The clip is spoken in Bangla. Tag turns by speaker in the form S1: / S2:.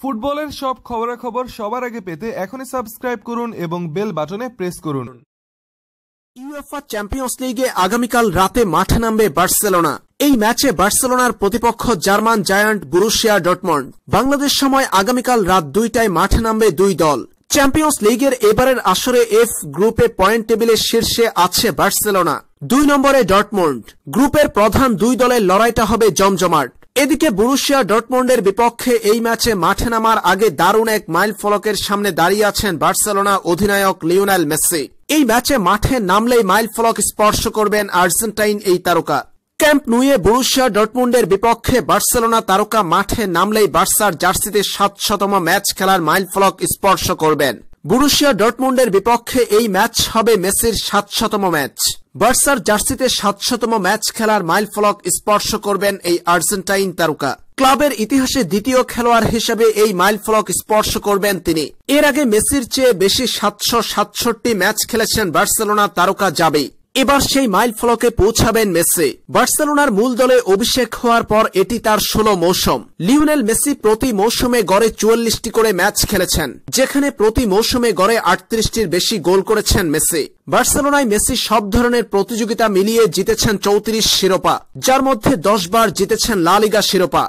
S1: ফুটবলের সব খবরাখবর সবার আগে পেতে এখনই সাবস্ক্রাইব করুন এবং বেল বাটনে প্রেস করুন ইউএফা চ্যাম্পিয়ন্স লিগে আগামীকাল রাতে মাঠে নামবে বার্সেলোনা এই ম্যাচে বার্সেলোনার প্রতিপক্ষ German giant Borussia Dortmund Bangladesh সময় আগামীকাল রাত দুইটায় মাঠে নামবে দুই দল চ্যাম্পিয়ন্স লিগের এবারের আসরে এফ গ্রুপে পয়েন্ট টেবিলের শীর্ষে আছে বার্সেলোনা দুই নম্বরে ডটমন্ড গ্রুপের প্রধান দুই দলের লড়াইটা হবে জমজমাট এদিকে বুরুশিয়া ডটমন্ডের বিপক্ষে এই ম্যাচে মাঠে নামার আগে দারুণ এক মাইল ফলকের সামনে দাঁড়িয়ে আছেন বার্সেলোনা অধিনায়ক লিওনাল মেসি এই ম্যাচে মাঠে নামলেই মাইল ফলক স্পর্শ করবেন আর্জেন্টাইন এই তারকা ক্যাম্প নুয়ে বুরুশিয়া ডটমুন্ডের বিপক্ষে বার্সেলোনা তারকা মাঠে নামলেই বার্সার জার্সিতে সাতশতম ম্যাচ খেলার মাইল ফলক স্পর্শ করবেন বুরুশিয়া ডটমুন্ডের বিপক্ষে এই ম্যাচ হবে মেসির সাতশতম ম্যাচ বার্সার জার্সিতে সাতশতম ম্যাচ খেলার মাইলফলক স্পর্শ করবেন এই আর্জেন্টাইন তারকা ক্লাবের ইতিহাসে দ্বিতীয় খেলোয়াড় হিসেবে এই মাইলফলক স্পর্শ করবেন তিনি এর আগে মেসির চেয়ে বেশি সাতশো সাতষট্টি ম্যাচ খেলেছেন বার্সেলোনা তারকা যাবেই এবার সেই মাইল ফলকে পৌঁছাবেন মেসি বার্সেলোনার মূল দলে অভিষেক হওয়ার পর এটি তার ষোলো মৌসুম লিওনেল মেসি প্রতি মৌসুমে গড়ে চুয়াল্লিশটি করে ম্যাচ খেলেছেন যেখানে প্রতি মৌসুমে গড়ে আটত্রিশটির বেশি গোল করেছেন মেসি বার্সেলোনায় মেসি সব ধরনের প্রতিযোগিতা মিলিয়ে জিতেছেন চৌত্রিশ শিরোপা যার মধ্যে দশ বার জিতেছেন লালিগা শিরোপা